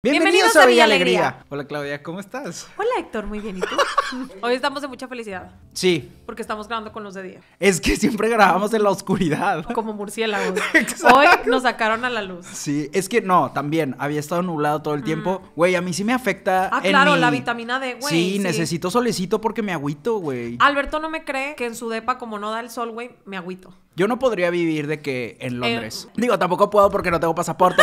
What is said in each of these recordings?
Bienvenidos, a, Villa Alegría. Hola Claudia, ¿cómo estás? Hola Héctor, muy bien. ¿Y tú? Hoy estamos de mucha felicidad. Sí. Porque estamos grabando con los de día. Es que siempre grabamos en la oscuridad. Como murciélagos. Exacto. Hoy nos sacaron a la luz. Sí, es que no, también había estado nublado todo el tiempo. Mm. Güey, a mí sí me afecta. Ah, claro, la vitamina D, güey. Sí, necesito solecito porque me agüito, güey. Alberto no me cree que en su depa, como no da el sol, güey, me agüito. Yo no podría vivir de que en eh, Londres. Digo, tampoco puedo porque no tengo pasaporte,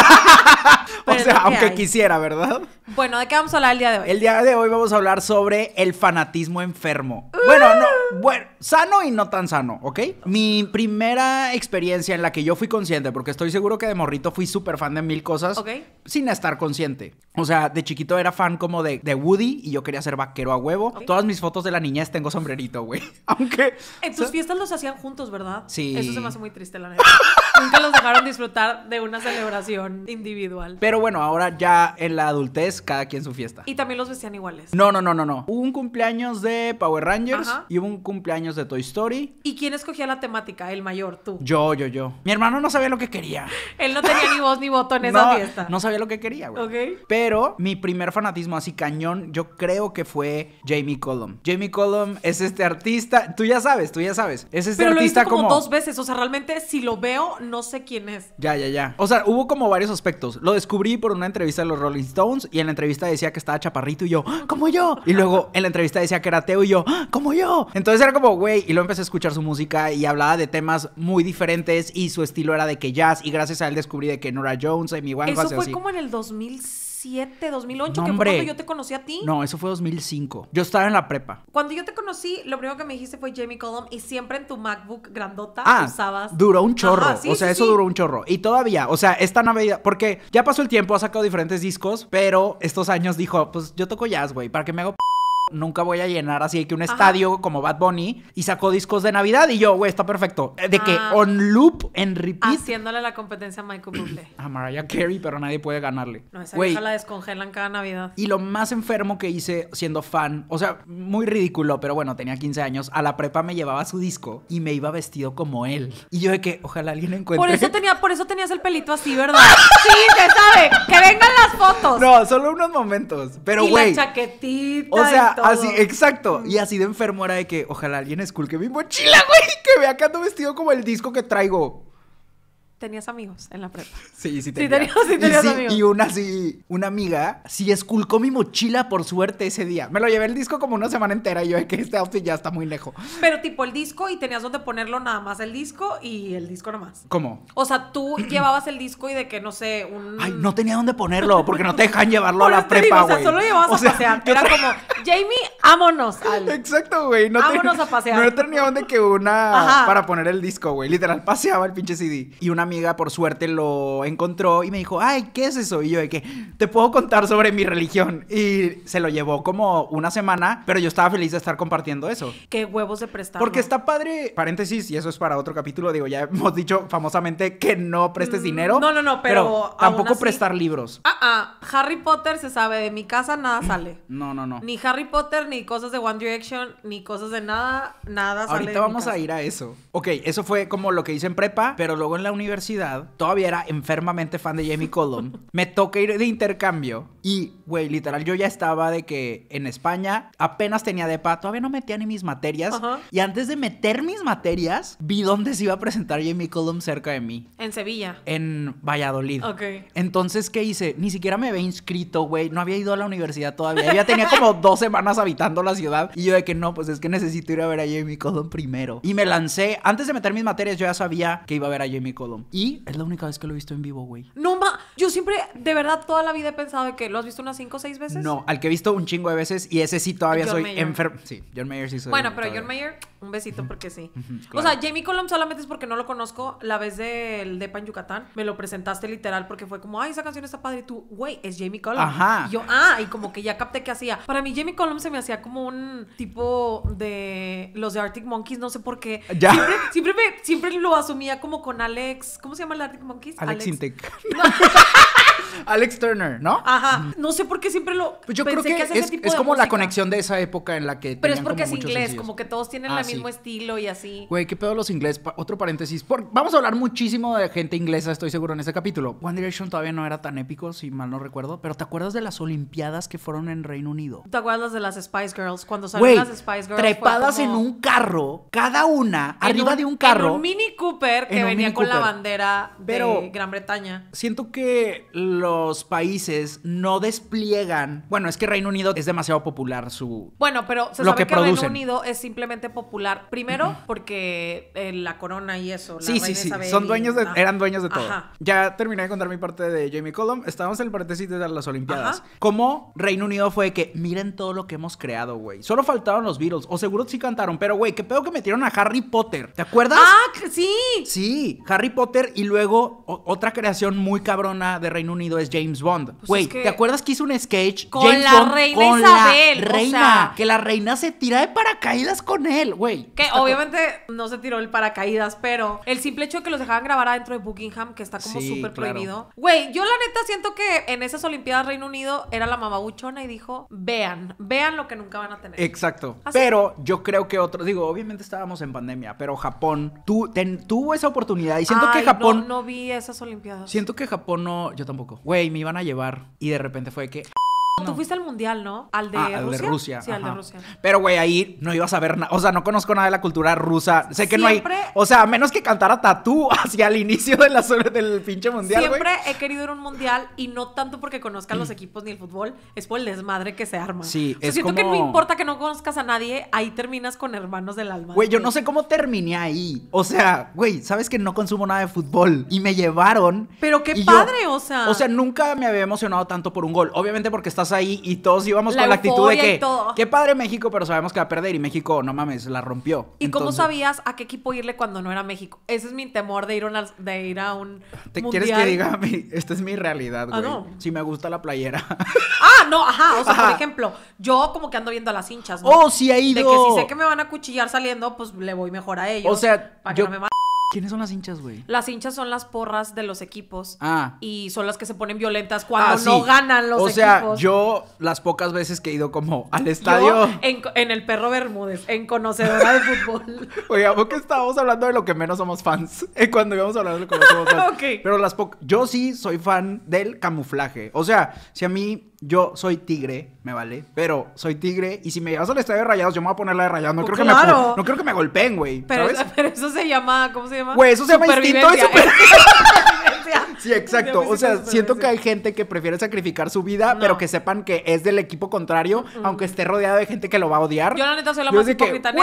o sea, aunque quisiera, ¿verdad? Bueno, ¿de qué vamos a hablar el día de hoy? El día de hoy vamos a hablar sobre el fanatismo enfermo. Uh. Bueno, no, bueno, sano y no tan sano, ¿ok? Mi primera experiencia en la que yo fui consciente, porque estoy seguro que de morrito fui súper fan de mil cosas, sin estar consciente. O sea, de chiquito era fan como de, Woody y yo quería ser vaquero a huevo. Todas mis fotos de la niñez tengo sombrerito, güey. Aunque... En tus fiestas los hacían juntos, ¿verdad? Sí. Eso se me hace muy triste, la neta. Nunca los dejaron disfrutar de una celebración individual. Pero bueno, ahora ya en la adultez, cada quien su fiesta. Y también los vestían iguales. No, no, no, no, no. Hubo un cumpleaños de Power Rangers y hubo un cumpleaños de Toy Story. ¿Y quién escogía la temática? El mayor, tú. Yo, yo, yo. Mi hermano no sabía lo que quería. Él no tenía ni voz ni voto en esa fiesta. No sabía lo que quería, güey. Ok. Pero mi primer fanatismo así cañón, yo creo que fue Jamie Cullum. Jamie Cullum es este artista. Tú ya sabes, tú ya sabes. Es este artista lo he como dos veces. O sea, realmente si lo veo, no sé quién es. Ya, ya, ya. O sea, hubo como varios aspectos. Lo descubrí por una entrevista de los Rolling Stones y en la entrevista decía que estaba chaparrito y yo, ah, como yo. Y luego en la entrevista decía que era ateo y yo, ah, como yo. Entonces era como, güey, y luego empecé a escuchar su música y hablaba de temas muy diferentes y su estilo era de que jazz y gracias a él descubrí de que Nora Jones, Amy Winehouse. Eso fue como en el 2006. 2007, 2008, que fue cuando yo te conocí a ti. No, eso fue 2005. Yo estaba en la prepa. Cuando yo te conocí, lo primero que me dijiste fue Jamie Cullum y siempre en tu MacBook grandota ah, usabas. Duró un chorro. o sea, eso duró un chorro. Y todavía, o sea, esta Navidad, porque ya pasó el tiempo, ha sacado diferentes discos, pero estos años dijo, pues yo toco jazz, güey, para que me hago nunca voy a llenar así que un estadio como Bad Bunny y sacó discos de Navidad y yo, güey, está perfecto. Eh, de que ah. on loop, en repeat. Haciéndole la competencia a Michael Bublé. a Mariah Carey, pero nadie puede ganarle. No, esa güey. la descongelan cada Navidad. Y lo más enfermo que hice siendo fan, o sea, muy ridículo, pero bueno, tenía 15 años, a la prepa me llevaba su disco y me iba vestido como él. Y yo de que, ojalá alguien encuentre. Por eso, tenía, por eso tenías el pelito así, ¿verdad? sí, se sabe. Que vengan las fotos. No, solo unos momentos. Pero, y güey. La chaquetita. O sea, Así, exacto. Y así de enfermo de que ojalá alguien esculque mi mochila, güey, que vea que ando vestido como el disco que traigo tenías amigos en la prepa. Sí, sí tenía. Sí, tenías, y, y una sí, una amiga sí esculcó mi mochila por suerte ese día. Me lo llevé el disco como una semana entera y yo de que este outfit ya está muy lejos. Pero tipo el disco y tenías donde ponerlo nada más el disco y el disco nada más. ¿Cómo? O sea, tú llevabas el disco y de que no sé, un Ay, no tenía dónde ponerlo porque no te dejan llevarlo a la prepa, güey. O sea, solo llevabas a pasear. Era como, "Jamie, ámonos." Exacto, güey, no a pasear. No tenía donde que una para poner el disco, güey. Literal paseaba el pinche CD y una amiga por suerte lo encontró y me dijo, ay, ¿qué es eso? Y yo de que, te puedo contar sobre mi religión. Y se lo llevó como una semana, pero yo estaba feliz de estar compartiendo eso. Qué huevos de prestar. Porque está padre, paréntesis, y eso es para otro capítulo, digo, ya hemos dicho famosamente que no prestes mm, dinero. No, no, no, pero... tampoco prestar libros. Ah, ah, Harry Potter se sabe, de mi casa nada sale. no, no, no. Ni Harry Potter, ni cosas de One Direction, ni cosas de nada, nada sale. Ahorita vamos a ir a eso. Ok, eso fue como lo que hice en prepa, pero luego en la universidad todavía era enfermamente fan de Jamie Cullum. Me toca ir de intercambio y, güey, literal, yo ya estaba de que en España apenas tenía de depa, todavía no metía ni mis materias. Y antes de meter mis materias, vi dónde se iba a presentar Jamie Cullum cerca de mí. En Sevilla. En Valladolid. Ok. Entonces, ¿qué hice? Ni siquiera me había inscrito, güey. No había ido a la universidad todavía. Ya tenía como dos semanas habitando la ciudad. Y yo de que no, pues es que necesito ir a ver a Jamie Cullum primero. Y me lancé. Antes de meter mis materias, yo ya sabía que iba a ver a Jamie Cullum. Y es la única vez que lo he visto en vivo, güey. No, ma. Yo siempre, de verdad, toda la vida he pensado que lo has visto unas cinco o seis veces. No, al que he visto un chingo de veces y ese sí todavía soy enfermo. Sí, John Mayer sí soy. Bueno, pero John Mayer un besito porque sí. O sea, Jamie Colomb solamente es porque no lo conozco. La vez del de Pan Yucatán me lo presentaste literal porque fue como, ay, esa canción está padre. Y tú, güey, es Jamie Colomb. Ajá. Y yo, ah, y como que ya capté qué hacía. Para mí, Jamie Colomb se me hacía como un tipo de los de Arctic Monkeys, no sé por qué. Ya. Siempre, siempre, me, siempre lo asumía como con Alex. ¿Cómo se llama el Arctic Monkeys? Alex, Alex. Alex Turner, ¿no? Ajá. No sé por qué siempre lo. Pues yo creo que, es, como la conexión de esa época en la que. Pero es porque es inglés, como que todos tienen ah, el mismo estilo y así. Güey, qué pedo los ingleses. Otro paréntesis. Vamos a hablar muchísimo de gente inglesa, estoy seguro, en este capítulo. One Direction todavía no era tan épico, si mal no recuerdo. Pero ¿te acuerdas de las Olimpiadas que fueron en Reino Unido? ¿Te acuerdas de las Spice Girls? Cuando salieron las Spice Girls. Trepadas en un carro, cada una, arriba de un carro. En un Mini Cooper que venía con la bandera de Gran Bretaña. Siento que los países no despliegan. Bueno, es que Reino Unido es demasiado popular su. Bueno, pero se sabe que, Reino Unido es simplemente popular. Primero, porque eh, la corona y eso. sí, sí, sí. Son dueños de, eran dueños de todo. Ya terminé de contar mi parte de Jamie Collum. Estábamos en el paréntesis de las Olimpiadas. Como Reino Unido fue que miren todo lo que hemos creado, güey. Solo faltaron los Beatles. O seguro sí cantaron, pero güey, qué pedo que metieron a Harry Potter. ¿Te acuerdas? ¡Ah, sí! Sí, Harry Potter y luego otra creación muy cabrona de Reino Unido Unido es James Bond. Pues güey, ¿te acuerdas que hizo un sketch? Con la reina Isabel. O sea... Que la reina se tira de paracaídas con él, güey. Que obviamente no se tiró el paracaídas, pero el simple hecho de que los dejaban grabar adentro de Buckingham, que está como súper prohibido. Güey, yo la neta siento que en esas Olimpiadas Reino Unido era la mamá y dijo: vean, vean lo que nunca van a tener. Exacto. Pero yo creo que otros, digo, obviamente estábamos en pandemia, pero Japón tú, ten, tuvo esa oportunidad y siento que Japón. No, no vi esas Olimpiadas. Siento que Japón no, yo tampoco Güey, me iban a llevar. Y de repente fue que Tú fuiste al mundial, ¿no? Al de, Rusia? Ah, al de Rusia. Sí, al de Rusia. Pero, güey, ahí no ibas a ver nada. O sea, no conozco nada de la cultura rusa. Sé que no hay. O sea, a menos que cantara tatú hacia el inicio de la del pinche mundial. Siempre he querido ir a un mundial y no tanto porque conozcan los mm. equipos ni el fútbol, es por el desmadre que se arma. Sí, es siento que no importa que no conozcas a nadie, ahí terminas con hermanos del alma. Güey, yo no sé cómo terminé ahí. O sea, güey, sabes que no consumo nada de fútbol y me llevaron. Pero qué padre, o sea. O sea, nunca me había emocionado tanto por un gol. Obviamente porque estás ahí y todos íbamos con la actitud de que qué padre México, pero sabemos que va a perder y México, no mames, la rompió. ¿Y cómo sabías a qué equipo irle cuando no era México? Ese es mi temor de ir, ir a un ¿Te quieres que diga esta es mi realidad, ah, güey? Si me gusta la playera. Ah, no, ajá, o sea, por ejemplo, yo como que ando viendo a las hinchas, ¿no? Oh, sí ido. De que si sé que me van a cuchillar saliendo, pues le voy mejor a ellos. O sea, para que no me ¿Quiénes son las hinchas, güey? Las hinchas son las porras de los equipos. Ah. Y son las que se ponen violentas cuando ah, no ganan los equipos. O sea, yo las pocas veces que he ido como al estadio. en, el perro Bermúdez, en conocedora de fútbol. Oiga, porque estábamos hablando de lo que menos somos fans. Eh, cuando íbamos a hablar de lo que menos somos fans. Pero las pocas... yo sí soy fan del camuflaje. O sea, si a mí yo soy tigre, me vale, pero soy tigre y si me llevas al estrella de rayados, yo me voy a poner la de rayados. No, creo, que me, no creo que me golpeen, güey. Pero, pero, eso se llama, ¿cómo se llama? Güey, eso se llama instinto supervivencia. sí, exacto. O sea, siento que hay gente que prefiere sacrificar su vida, pero que sepan que es del equipo contrario, aunque esté rodeado de gente que lo va a odiar. Yo la neta soy la más hipócrita en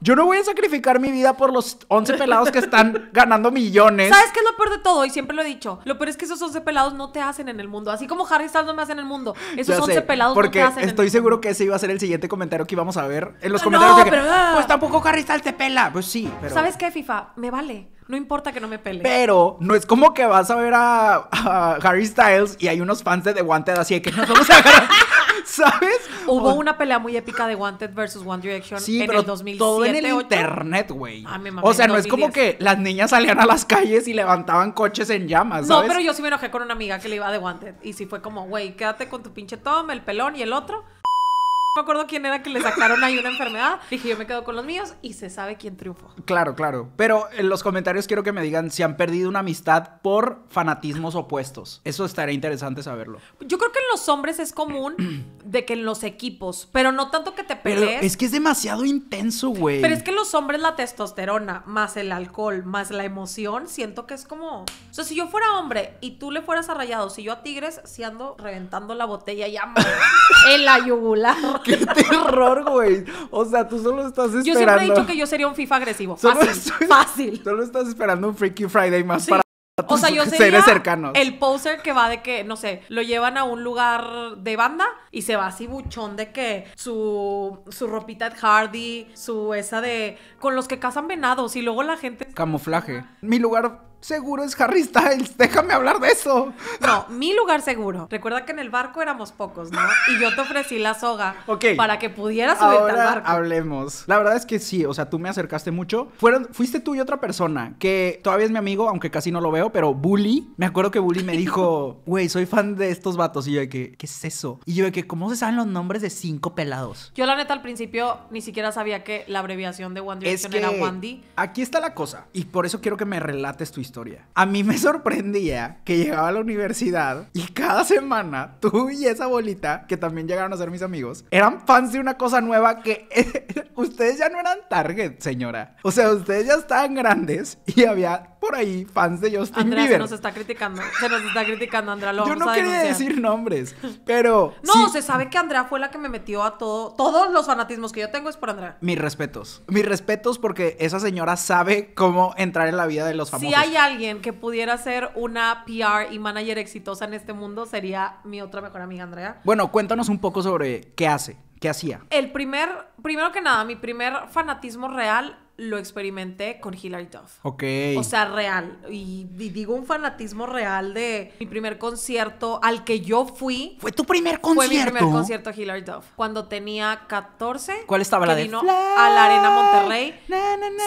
Yo no voy a sacrificar mi vida por los 11 pelados que están ganando millones. ¿Sabes qué es lo peor de todo? Y siempre lo he dicho. Lo peor es que esos 11 pelados no te hacen en el mundo. Así como Harry Styles no me hacen en el mundo. Esos 11 pelados no te hacen estoy seguro que ese iba a ser el siguiente comentario que íbamos a ver en los comentarios. que, Pues ah. tampoco Harry Styles te pela. Pues sí, pero... ¿Sabes qué, FIFA? Me vale. No importa que no me pele. Pero no es como que vas a ver a, Harry Styles y hay unos fans de The Wanted así que no vamos a ¿Sabes? Hubo una pelea muy épica de Wanted versus One Direction en el 2007. Todo en el internet, güey. Ah, o sea, no es como que las niñas salían a las calles y levantaban coches en llamas. ¿sabes? No, pero yo sí me enojé con una amiga que le iba de Wanted. Y sí fue como, güey, quédate con tu pinche Tom, el pelón y el otro me acuerdo quién era que le sacaron ahí una enfermedad. Dije, yo me quedo con los míos y se sabe quién triunfó. Claro, claro. Pero en los comentarios quiero que me digan si han perdido una amistad por fanatismos opuestos. Eso estaría interesante saberlo. Yo creo que en los hombres es común de que en los equipos, pero no tanto que te pelees. Pero es que es demasiado intenso, güey. Pero es que en los hombres la testosterona, más el alcohol, más la emoción, siento que es como. O sea, si yo fuera hombre y tú le fueras a si yo a tigres, si ando reventando la botella ya en la yugular. ¡Qué terror, güey! O sea, tú solo estás esperando. Yo siempre he dicho que yo sería un FIFA agresivo. Fácil. Fácil. Solo estás esperando un Freaky Friday más para o sea, yo sería el poser que va de que, no sé, lo llevan a un lugar de banda y se va así buchón de que su, su ropita de Hardy, su esa de... con los que cazan venados y luego la gente... Camuflaje. Mi lugar seguro es Harry Styles, déjame hablar de eso. No, mi lugar seguro. Recuerda que en el barco éramos pocos, ¿no? Y yo te ofrecí la soga para que pudieras subirte al barco. Hablemos. La verdad es que sí, o sea, tú me acercaste mucho. Fueron, fuiste tú y otra persona que todavía es mi amigo, aunque casi no lo veo, pero Bully. Me acuerdo que Bully me dijo, güey, soy fan de estos vatos. Y yo de que, ¿qué es eso? Y yo de que, ¿cómo se saben los nombres de cinco pelados? Yo, la neta, al principio ni siquiera sabía que la abreviación de One Direction era Wandy. Aquí está la cosa. Y por eso quiero que me relates tu historia a mí me sorprendía que llegaba a la universidad y cada semana tú y esa bolita, que también llegaron a ser mis amigos, eran fans de una cosa nueva que ustedes ya no eran target, señora. O sea, ustedes ya estaban grandes y había por ahí fans de Justin Andrea, Se nos está criticando, se nos está criticando, Andrea. Lo Yo no quería decir nombres, pero. No, se sabe que Andrea fue la que me metió a todo. Todos los fanatismos que yo tengo es por Andrea. Mis respetos. Mis respetos porque esa señora sabe cómo entrar en la vida de los famosos alguien que pudiera ser una PR y manager exitosa en este mundo, sería mi otra mejor amiga Andrea. Bueno, cuéntanos un poco sobre qué hace, qué hacía. El primer, primero que nada, mi primer fanatismo real lo experimenté con Hillary Duff. Ok. O sea, real. Y, digo un fanatismo real de mi primer concierto al que yo fui. ¿Fue tu primer concierto? Fue mi primer concierto a Hilary Duff. Cuando tenía 14. ¿Cuál estaba la de vino A la Arena Monterrey.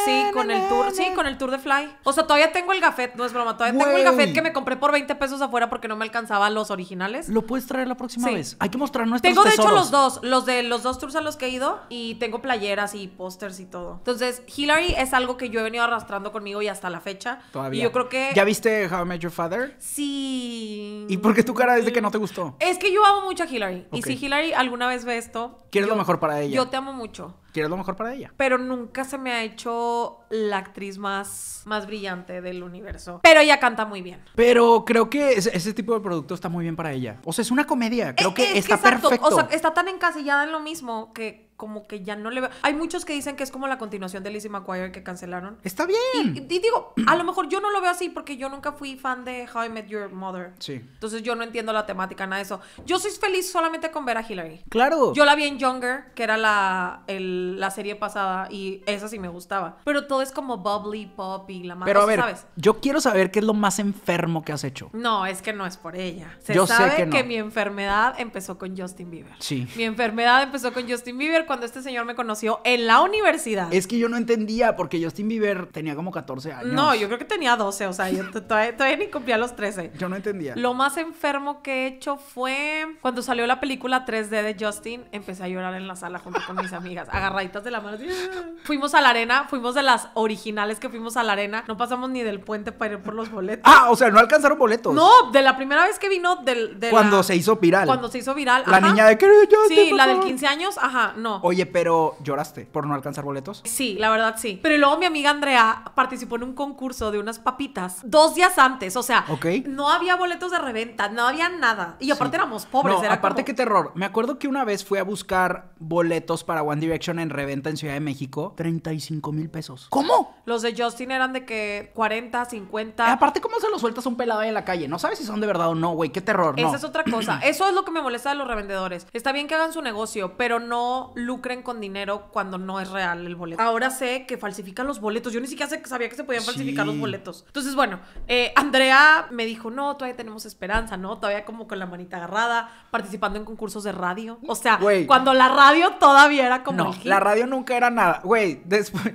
sí, con el tour. Sí, con el tour de Fly. O sea, todavía tengo el gafet, no es broma. Todavía tengo el gafet que me compré por 20 pesos afuera porque no me alcanzaba los originales. ¿Lo puedes traer la próxima vez? Hay que mostrar nuestros Tengo, de hecho, los dos. Los de los dos tours a los que he ido. Y tengo playeras y pósters y todo. Entonces, Hillary es algo que yo he venido arrastrando conmigo y hasta la fecha. Todavía. Y yo creo que. ¿Ya viste How I Met Your Father? Sí. ¿Y por qué tu cara es de que no te gustó? Es que yo amo mucho a Hillary. Y si Hillary alguna vez ve esto. Quieres lo mejor para ella. Yo te amo mucho. Quieres lo mejor para ella. Pero nunca se me ha hecho la actriz más, más brillante del universo. Pero ella canta muy bien. Pero creo que ese, tipo de producto está muy bien para ella. O sea, es una comedia. Creo eh, que, es está que perfecto. O sea, está tan encasillada en lo mismo que como que ya no le veo. Hay muchos que dicen que es como la continuación de Lizzie McGuire que cancelaron. Está bien. Y, digo, a lo mejor yo no lo veo así porque yo nunca fui fan de How I Met Your Mother. Sí. Entonces yo no entiendo la temática, nada de eso. Yo soy feliz solamente con ver a Hillary. Claro. Yo la vi en Younger, que era la, la serie pasada, y esa sí me gustaba. Pero todo es como bubbly, pop y la madre. Pero a ver, ¿sabes? yo quiero saber qué es lo más enfermo que has hecho. No, es que no es por ella. Se yo sabe sé que, que mi enfermedad empezó con Justin Bieber. Sí. Mi enfermedad empezó con Justin Bieber cuando este señor me conoció en la universidad. Es que yo no entendía porque Justin Bieber tenía como 14 años. No, yo creo que tenía 12, o sea, yo todavía, todavía ni cumplía los 13. Yo no entendía. Lo más enfermo que he hecho fue cuando salió la película 3D de Justin, empecé a llorar en la sala junto con mis amigas, agarraditas de la mano. fuimos a la arena, fuimos de las originales que fuimos a la arena, no pasamos ni del puente para ir por los boletos. Ah, o sea, no alcanzaron boletos. No, de la primera vez que vino del... cuando se hizo viral. Cuando se hizo viral. La niña de que Sí, la del 15 años, ajá, no, Oye, pero ¿lloraste por no alcanzar boletos? Sí, la verdad sí. Pero luego mi amiga Andrea participó en un concurso de unas papitas dos días antes. O sea, no había boletos de reventa, no había nada. Y aparte éramos pobres. aparte qué terror. Me acuerdo que una vez fui a buscar boletos para One Direction en reventa en Ciudad de México. 35 mil pesos. ¿Cómo? Los de Justin eran de que 40, 50. aparte, ¿cómo se los sueltas a un pelado ahí en la calle? No sabes si son de verdad o no, güey. Qué terror. Esa es otra cosa. Eso es lo que me molesta de los revendedores. Está bien que hagan su negocio, pero no lucren con dinero cuando no es real el boleto. Ahora sé que falsifican los boletos. Yo ni siquiera sabía que se podían falsificar los boletos. Entonces, bueno, eh, Andrea me dijo, no, todavía tenemos esperanza, ¿no? Todavía como con la manita agarrada, participando en concursos de radio. O sea, cuando la radio todavía era como... No, la radio nunca era nada. Güey,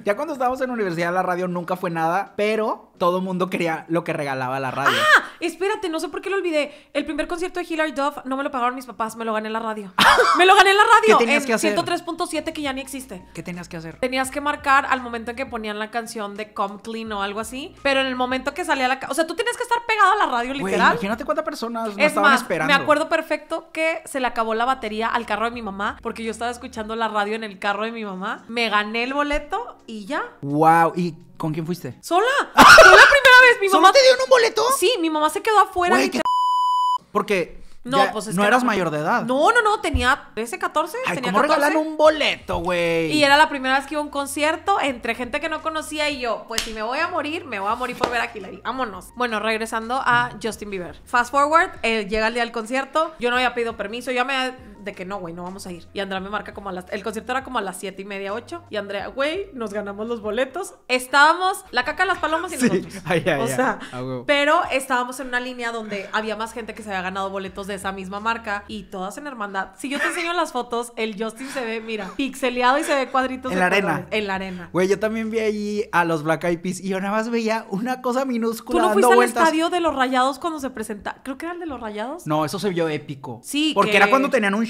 ya cuando estábamos en universidad, la radio nunca fue nada, pero todo el mundo quería lo que regalaba la radio. ¡Ah! Espérate, no sé por qué lo olvidé. El primer concierto de Hillary Duff no me lo pagaron mis papás, me lo gané en la radio. ¡Me lo gané en la radio! ¿Qué tenías que hacer? 103.7 que ya ni existe. ¿Qué tenías que hacer? Tenías que marcar al momento en que ponían la canción de Come Clean o algo así, pero en el momento que salía la... O sea, tú tienes que estar pegado a la radio, literal. imagínate cuántas personas no estaban esperando. me acuerdo perfecto que se le acabó la batería al carro de mi mamá porque yo estaba escuchando la radio en el carro de mi mamá. Me gané el boleto, y ya. Wow, ¿y con quién fuiste? Sola. la primera vez, mi mamá. te dieron un boleto? Sí, mi mamá se quedó afuera. y qué Porque no, pues No eras mayor de edad. No, no, no, tenía 13, 14. Ay, tenía ¿cómo un boleto, güey? Y era la primera vez que iba a un concierto entre gente que no conocía y yo, pues si me voy a morir, me voy a morir por ver a Hillary. Vámonos. Bueno, regresando a Justin Bieber. Fast forward, eh, llega el día del concierto. Yo no había pedido permiso, ya me de que no, güey, no vamos a ir. Y Andrea me marca como a las... El concierto era como a las 7 y media, 8. Y Andrea, güey, nos ganamos los boletos. Estábamos la caca, las palomas y sí. nosotros. o sea, pero estábamos en una línea donde había más gente que se había ganado boletos de esa misma marca y todas en hermandad. Si yo te enseño las fotos, el Justin se ve, mira, pixeleado y se ve cuadritos. En la arena. en la arena. Güey, yo también vi allí a los Black Eyed Peas y yo nada más veía una cosa minúscula. ¿Tú no fuiste al estadio de los Rayados cuando se presenta? Creo que era el de los Rayados. No, eso se vio épico. Sí. Porque era cuando tenían un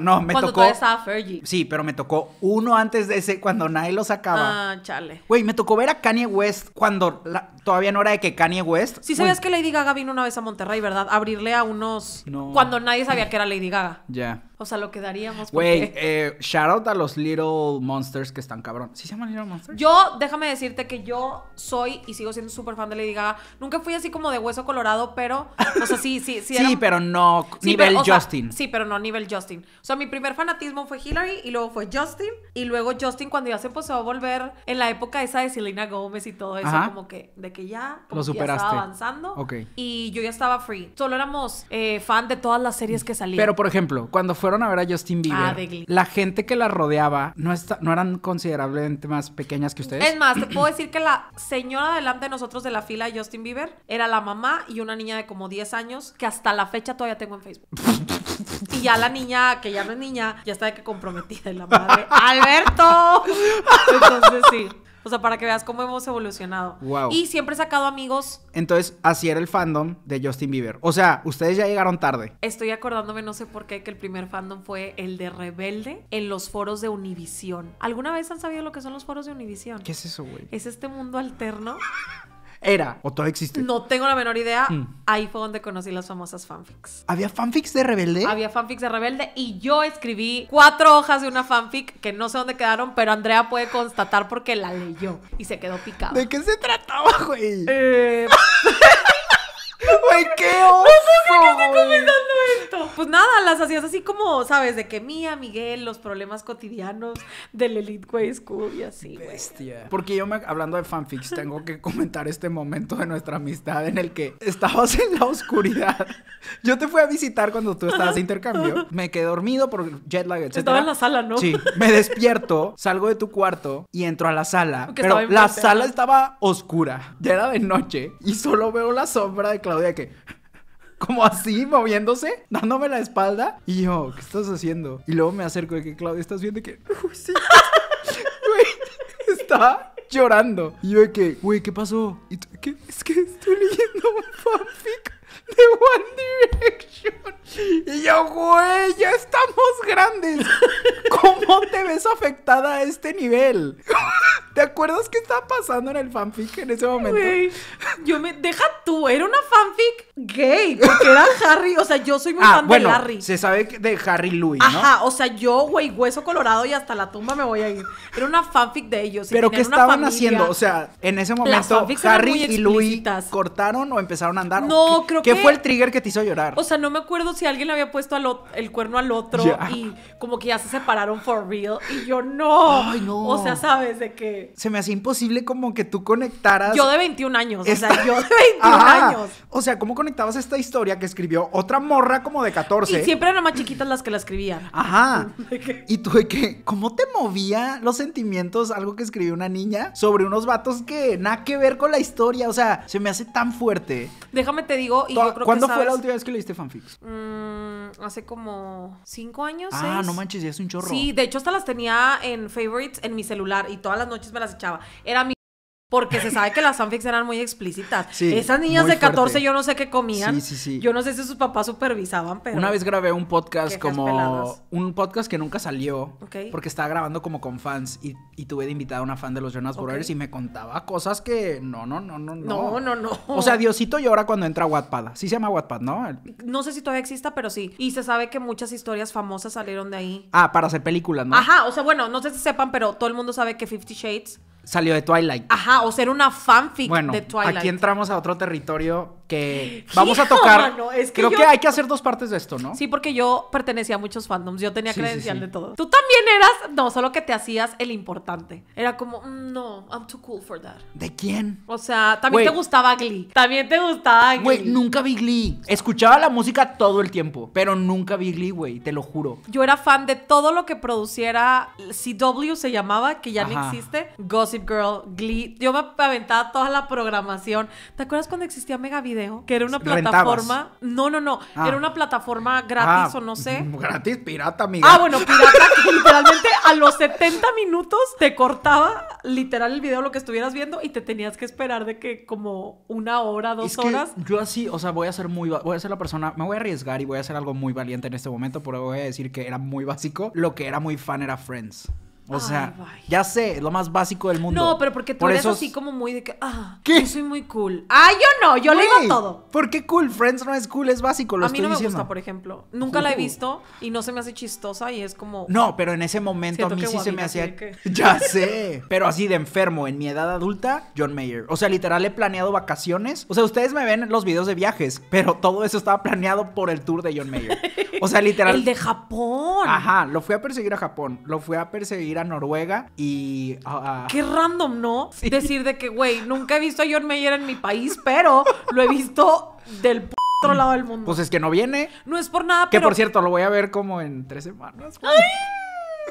no, me tocó. Sí, pero me tocó uno antes de ese, cuando nadie lo sacaba. Ah, chale. Güey, me tocó ver a Kanye West cuando todavía no era de que Kanye West. Sí, sabías que Lady Gaga vino una vez a Monterrey, ¿verdad? Abrirle a unos. No. Cuando nadie sabía que era Lady Gaga. Ya. O sea, lo que daríamos. Güey, eh, shout out a los Little Monsters que están cabrón. ¿Sí se llaman Little Monsters? Yo, déjame decirte que yo soy y sigo siendo súper fan de Lady Gaga. Nunca fui así como de hueso colorado, pero. O sea, sí, sí, sí. sí, pero no nivel Justin. sí, pero no nivel Justin. O sea, mi primer fanatismo fue Hillary y luego fue Justin. Y luego Justin, cuando ya se va a volver en la época esa de Selena Gómez y todo eso, como que de que ya. Como lo superaste. estaba avanzando. Ok. Y yo ya estaba free. Solo éramos eh, fan de todas las series que salían. Pero, por ejemplo, cuando fueron a ver a Justin ah, Bieber, la gente que la rodeaba no, no eran considerablemente más pequeñas que ustedes. Es más, te puedo decir que la señora delante de nosotros de la fila de Justin Bieber era la mamá y una niña de como 10 años que hasta la fecha todavía tengo en Facebook. Y ya la niña, que ya no es niña, ya está de que comprometida y la madre. ¡Alberto! Entonces sí. O sea, para que veas cómo hemos evolucionado. Wow. Y siempre he sacado amigos. Entonces, así era el fandom de Justin Bieber. O sea, ustedes ya llegaron tarde. Estoy acordándome, no sé por qué, que el primer fandom fue el de Rebelde en los foros de Univisión. ¿Alguna vez han sabido lo que son los foros de Univisión? ¿Qué es eso, güey? Es este mundo alterno era. ¿O todavía existe? No tengo la menor idea. Mm. Ahí fue donde conocí las famosas fanfics. ¿Había fanfics de Rebelde? Había fanfics de Rebelde y yo escribí cuatro hojas de una fanfic que no sé dónde quedaron, pero Andrea puede constatar porque la leyó y se quedó picada. ¿De qué se trataba, güey? Eh... Güey, qué oso. No sé qué comentando esto. Pues nada, las hacías así como, ¿sabes? De que Mía, Miguel, los problemas cotidianos del Elite Way School y así. Bestia. Porque yo, me, hablando de fanfics, tengo que comentar este momento de nuestra amistad en el que estabas en la oscuridad. Yo te fui a visitar cuando tú estabas de intercambio. Me quedé dormido por jet lag, etc. Estaba en la sala, ¿no? Sí. Me despierto, salgo de tu cuarto y entro a la sala. pero la sala estaba oscura. Ya era de noche y solo veo la sombra de Claudia de que como así, moviéndose, dándome la espalda. Y yo, ¿qué estás haciendo? Y luego me acerco de que, Claudia, ¿estás viendo que... sí. Güey, está llorando. Y yo de que, güey, ¿qué pasó? Es que estoy leyendo un fanfic de One Direction. Y yo, güey, ya estamos grandes. ¿Cómo te ves afectada a este nivel? ¿Te acuerdas qué estaba pasando en el fanfic en ese momento? yo me... Deja tú, era una fanfic gay, porque era Harry, o sea, yo soy muy ah, fan de Harry. se sabe de Harry Louis, ¿no? Ajá, o sea, yo, güey, hueso colorado y hasta la tumba me voy a ir. Era una fanfic de ellos. ¿Pero qué estaban haciendo? O sea, en ese momento, Harry y Louis cortaron o empezaron a andar. No, creo que... ¿Qué fue el trigger que te hizo llorar? O sea, no me me acuerdo si alguien le había puesto el cuerno al otro y como que ya se separaron for real. Y yo no. no. O sea, sabes de que. Se me hacía imposible como que tú conectaras. Yo de 21 años. O sea, yo de 21 años. O sea, ¿cómo conectabas esta historia que escribió otra morra como de 14? Y siempre eran más chiquitas las que la escribían. Ajá. Y tú de que, ¿cómo te movía los sentimientos algo que escribió una niña sobre unos vatos que nada que ver con la historia? O sea, se me hace tan fuerte. Déjame te digo, y yo ¿Cuándo fue la última vez que leíste fanfic? Mm, hace como cinco años. Ah, no manches, ya es un chorro. Sí, de hecho hasta las tenía en favorites en mi celular y todas las noches me las echaba. Era mi porque se sabe que las fanfics eran muy explícitas. Sí, Esas niñas de 14 yo no sé qué comían. Sí, sí, yo no sé si sus papás supervisaban, pero... Una vez grabé un podcast como... Un podcast que nunca salió. Porque estaba grabando como con fans y, tuve de invitada a una fan de los Jonas y me contaba cosas que... No, no, no, no, no. No, no, O sea, Diosito llora cuando entra a Wattpad. Sí se llama Wattpad, ¿no? No sé si todavía exista, pero sí. Y se sabe que muchas historias famosas salieron de ahí. Ah, para hacer películas, ¿no? Ajá, o sea, bueno, no sé si sepan, pero todo el mundo sabe que Fifty Shades salió de Twilight. Ajá, o ser una fanfic de Twilight. Aquí entramos a otro territorio que vamos a tocar. creo que hay que hacer dos partes de esto, ¿no? Sí, porque yo pertenecía a muchos fandoms, yo tenía credencial de todo. Tú también eras, no, solo que te hacías el importante. Era como, mm, no, I'm too cool for that. ¿De quién? O sea, también te gustaba Glee. También te gustaba Glee. Güey, nunca vi Glee. Escuchaba la música todo el tiempo, pero nunca vi Glee, güey, te lo juro. Yo era fan de todo lo que produciera CW se llamaba, que ya no existe. Gossip Girl, Glee. Yo me aventaba toda la programación. ¿Te acuerdas cuando existía Mega que era una plataforma. No, no, no. Ah. Era una plataforma gratis ah. o no sé. Gratis, pirata, amiga. Ah, bueno, pirata, literalmente a los 70 minutos te cortaba literal el video, lo que estuvieras viendo, y te tenías que esperar de que como una hora, dos horas. Yo así, o sea, voy a ser muy. Voy a ser la persona. Me voy a arriesgar y voy a hacer algo muy valiente en este momento, pero voy a decir que era muy básico. Lo que era muy fan era Friends. O sea, ya sé, lo más básico del mundo. No, pero porque tú Por eres así como muy de que, ah, ¿Qué? yo soy muy cool. Ah, yo no, yo le digo todo. ¿Por qué cool? Friends no es cool, es básico, lo A mí no me gusta, por ejemplo. Nunca la he visto y no se me hace chistosa y es como... No, pero en ese momento a mí sí se me hacía... Ya sé, pero así de enfermo, en mi edad adulta, John Mayer. O sea, literal he planeado vacaciones. O sea, ustedes me ven los videos de viajes, pero todo eso estaba planeado por el tour de John Mayer. O sea, literal... el de Japón. Ajá, lo fui a perseguir a Japón, lo fui a perseguir a Noruega y... Qué random, ¿no? Decir de que, güey, nunca he visto a John Mayer en mi país, pero lo he visto del otro lado del mundo. Pues es que no viene. No es por nada, que, Que por cierto, lo voy a ver como en tres semanas. ¡Ay!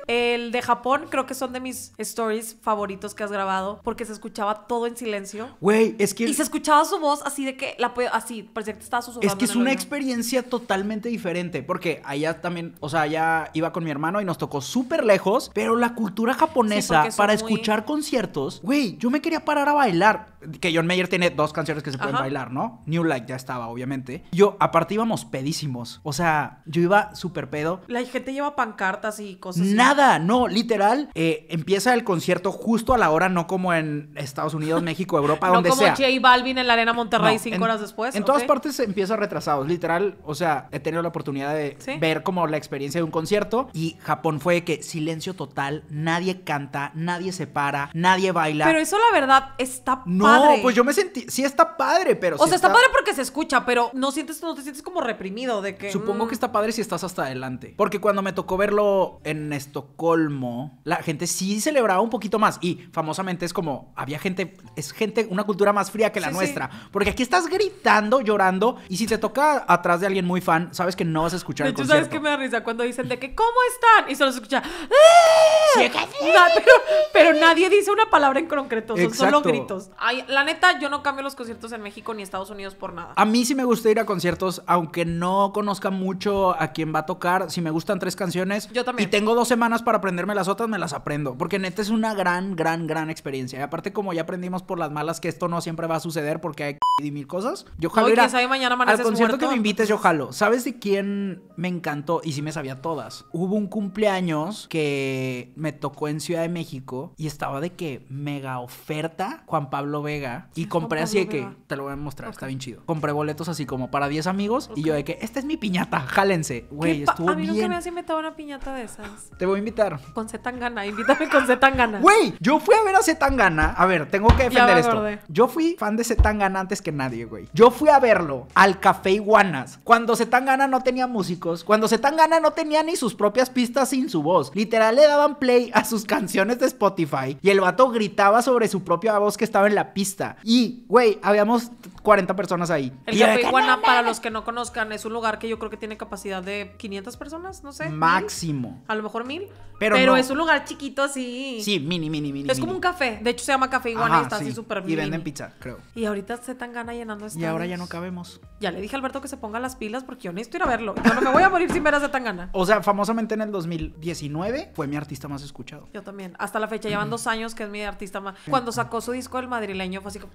El de Japón creo que son de mis stories favoritos que has grabado porque se escuchaba todo en silencio. Güey, es que... Y se escuchaba su voz así de que la así, parecía pues, que estaba susurrando. Es que es una experiencia totalmente diferente porque allá también, o sea, allá iba con mi hermano y nos tocó súper lejos, pero la cultura japonesa para escuchar conciertos, güey, yo me quería parar a bailar que John Mayer tiene dos canciones que se pueden bailar, ¿no? New Light ya estaba, obviamente. Yo, aparte íbamos pedísimos. O sea, yo iba súper pedo. La gente lleva pancartas y cosas. Nada, no, literal. Eh, empieza el concierto justo a la hora, no como en Estados Unidos, México, Europa, no como J Balvin en la Arena Monterrey cinco horas después. En todas partes empieza retrasados, literal. O sea, he tenido la oportunidad de ver como la experiencia de un concierto y Japón fue que silencio total, nadie canta, nadie se para, nadie baila. Pero eso la verdad está no, no, pues yo me sentí, sí está padre, pero... O sea, está... padre porque se escucha, pero no, sientes, no te sientes como reprimido de que... Supongo que mm. está padre si estás hasta adelante. Porque cuando me tocó verlo en Estocolmo, la gente sí celebraba un poquito más. Y famosamente es como, había gente, es gente, una cultura más fría que la nuestra. Porque aquí estás gritando, llorando, y si te toca atrás de alguien muy fan, sabes que no vas a escuchar. De hecho, el sabes que me da risa cuando dicen de que, ¿cómo están? Y solo se escucha... ¡Ah!". pero, nadie dice una palabra en concreto, son solo gritos. Ay, la neta, yo no cambio los conciertos en México ni Estados Unidos por nada. A mí sí me gusta ir a conciertos, aunque no conozca mucho a quién va a tocar. Si me gustan tres canciones. Yo también. Y tengo dos semanas para aprenderme las otras, me las aprendo. Porque neta es una gran, gran, gran experiencia. Y aparte, como ya aprendimos por las malas que esto no siempre va a suceder porque hay y mil cosas. Yo jalo al concierto que me invites, yo jalo. ¿Sabes de quién me encantó? Y sí me sabía todas. Hubo un cumpleaños que me tocó en Ciudad de México y estaba de que mega oferta Juan Pablo B y compré así de que, te lo voy a mostrar, está bien chido. Compré boletos así como para 10 amigos y yo de que, esta es mi piñata, jálense. Güey, estuvo bien. A mí nunca me has invitado una piñata de esas. Te voy a invitar. Con Zetangana, invítame con Zetangana. Güey, yo fui a ver a Zetangana. A ver, tengo que defender esto. Yo fui fan de Zetangana antes que nadie, güey. Yo fui a verlo al Café Iguanas. Cuando Zetangana no tenía músicos, cuando Zetangana no tenía ni sus propias pistas sin su voz. Literal le daban play a sus canciones de Spotify y el vato gritaba sobre su propia voz que estaba en la pista y, güey, habíamos 40 personas ahí. El Café Iguana, para los que no conozcan, es un lugar que yo creo que tiene capacidad de 500 personas, no sé. Máximo. A lo mejor mil. Pero, es un lugar chiquito así. Sí, mini, mini, mini. Es como un café. De hecho, se llama Café Iguana y está así súper Y venden pizza, creo. Y ahorita se tan gana llenando esto. Y ahora ya no cabemos. Ya le dije a Alberto que se ponga las pilas porque yo necesito ir a verlo. Yo no me voy a morir sin ver a gana O sea, famosamente en el 2019 fue mi artista más escuchado. Yo también. Hasta la fecha, llevan dos años que es mi artista más. Cuando sacó su disco El Madrileño fue así como...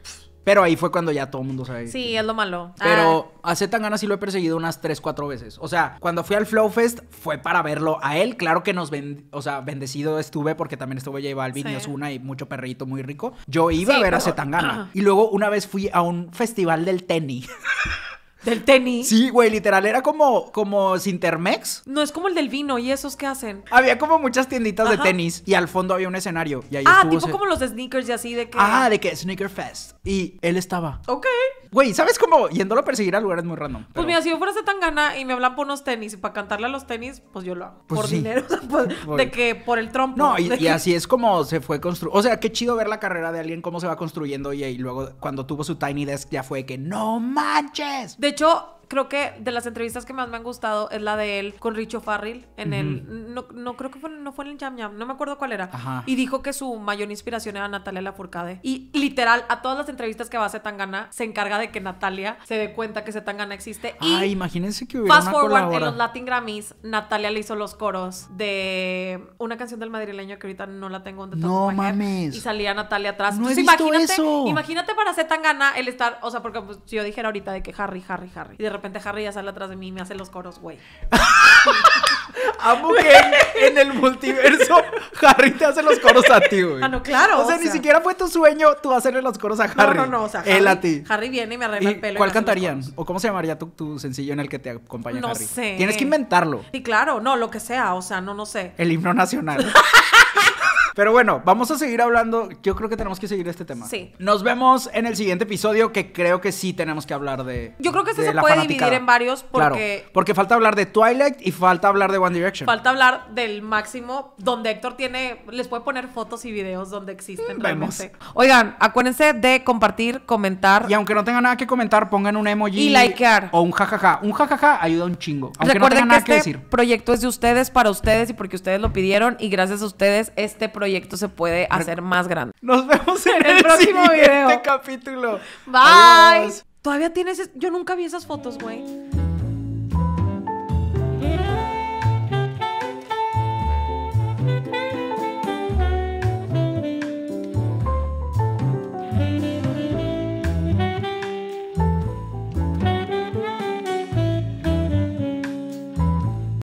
Pero ahí fue cuando ya todo el mundo sabe. Sí, es lo malo. Pero ah. a Zetangana sí lo he perseguido unas 3, 4 veces. O sea, cuando fui al Flowfest fue para verlo a él. Claro que nos ven o sea, bendecido estuve porque también estuvo lleva al sí. y Osuna y mucho perrito muy rico. Yo iba a ver a Zetangana. Y luego una vez fui a un festival del tenis. Del tenis. Sí, güey, literal, era como, como Sintermex. No, es como el del vino, ¿y esos qué hacen? Había como muchas tienditas de tenis y al fondo había un escenario. Y ah, tipo como los de sneakers y así de que. Ah, de que Sneaker Fest. Y él estaba. Ok. Güey, ¿sabes cómo? Yéndolo a perseguir a lugares muy random. Pues mira, si yo fuera tan gana y me hablan por unos tenis y para cantarle a los tenis, pues yo lo hago. Pues por dinero, de que por el trompo. No, y, así es como se fue construyendo. O sea, qué chido ver la carrera de alguien, cómo se va construyendo y, luego cuando tuvo su Tiny Desk ya fue que no manches. De hecho, creo que de las entrevistas que más me han gustado es la de él con Richo Farrell en el no, no, creo que no fue en el Jam Jam, no me acuerdo cuál era. Ajá. Y dijo que su mayor inspiración era Natalia Lafourcade y literal a todas las entrevistas que va a Tangana se encarga de que Natalia se dé cuenta que Tangana existe y ah, imagínense que hubiera Fast forward en los Latin Grammys, Natalia le hizo los coros de una canción del madrileño que ahorita no la tengo donde No mames. Y salía Natalia atrás. No imagínate, eso. imagínate para Tangana el estar, o sea, porque pues, si yo dijera ahorita de que Harry, Harry, Harry. de repente Harry ya sale atrás de mí y me hace los coros, güey. Amo que en, el multiverso Harry te hace los coros a ti, güey. Ah, no, claro. O sea, ni siquiera fue tu sueño tú hacerle los coros a Harry. No, no, no. O sea, Él a ti. Harry viene y me arregla el pelo. ¿Cuál cantarían? ¿O cómo se llamaría tu, tu, sencillo en el que te acompaña no Harry? sé. Tienes que inventarlo. Sí, claro, no, lo que sea. O sea, no, no sé. El himno nacional. Pero bueno, vamos a seguir hablando. Yo creo que tenemos que seguir este tema. Sí. Nos vemos en el siguiente episodio, que creo que sí tenemos que hablar de. Yo creo que esto se puede dividir en varios porque. porque falta hablar de Twilight y falta hablar de One Direction. Falta hablar del máximo, donde Héctor tiene. Les puede poner fotos y videos donde existen. Mm, vemos. Oigan, acuérdense de compartir, comentar. Y aunque no tengan nada que comentar, pongan un emoji. Y likear. O un jajaja. Un jajaja ayuda un chingo. Aunque no tengan nada este que, decir. proyecto es de ustedes, para ustedes y porque ustedes lo pidieron. Y gracias a ustedes, este proyecto proyecto se puede hacer más grande. Nos vemos en, el, el, próximo video. capítulo. Bye. Todavía tienes. Yo nunca vi esas fotos, güey.